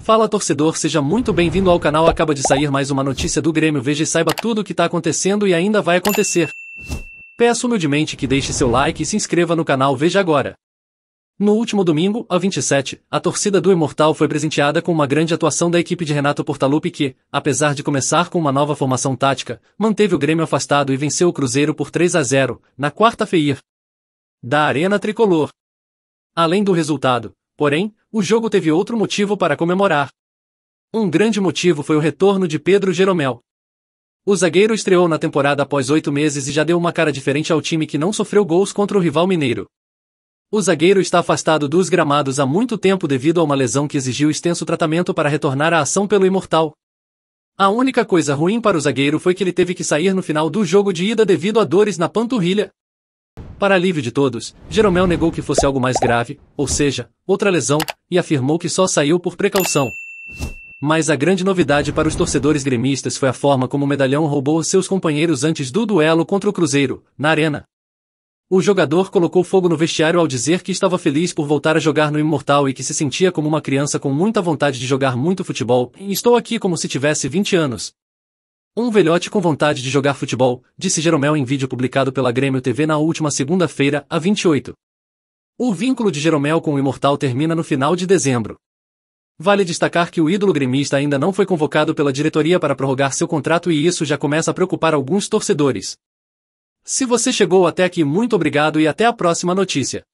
Fala torcedor, seja muito bem-vindo ao canal. Acaba de sair mais uma notícia do Grêmio. Veja e saiba tudo o que está acontecendo e ainda vai acontecer. Peço humildemente que deixe seu like e se inscreva no canal. Veja agora. No último domingo, a 27, a torcida do Imortal foi presenteada com uma grande atuação da equipe de Renato Portaluppi que, apesar de começar com uma nova formação tática, manteve o Grêmio afastado e venceu o Cruzeiro por 3 a 0, na quarta-feira, da Arena Tricolor. Além do resultado, Porém, o jogo teve outro motivo para comemorar. Um grande motivo foi o retorno de Pedro Jeromel. O zagueiro estreou na temporada após oito meses e já deu uma cara diferente ao time que não sofreu gols contra o rival mineiro. O zagueiro está afastado dos gramados há muito tempo devido a uma lesão que exigiu extenso tratamento para retornar à ação pelo Imortal. A única coisa ruim para o zagueiro foi que ele teve que sair no final do jogo de ida devido a dores na panturrilha, para alívio de todos, Jeromel negou que fosse algo mais grave, ou seja, outra lesão, e afirmou que só saiu por precaução. Mas a grande novidade para os torcedores gremistas foi a forma como o medalhão roubou seus companheiros antes do duelo contra o Cruzeiro, na arena. O jogador colocou fogo no vestiário ao dizer que estava feliz por voltar a jogar no Imortal e que se sentia como uma criança com muita vontade de jogar muito futebol. Estou aqui como se tivesse 20 anos, um velhote com vontade de jogar futebol, disse Jeromel em vídeo publicado pela Grêmio TV na última segunda-feira, a 28. O vínculo de Jeromel com o Imortal termina no final de dezembro. Vale destacar que o ídolo gremista ainda não foi convocado pela diretoria para prorrogar seu contrato e isso já começa a preocupar alguns torcedores. Se você chegou até aqui, muito obrigado e até a próxima notícia.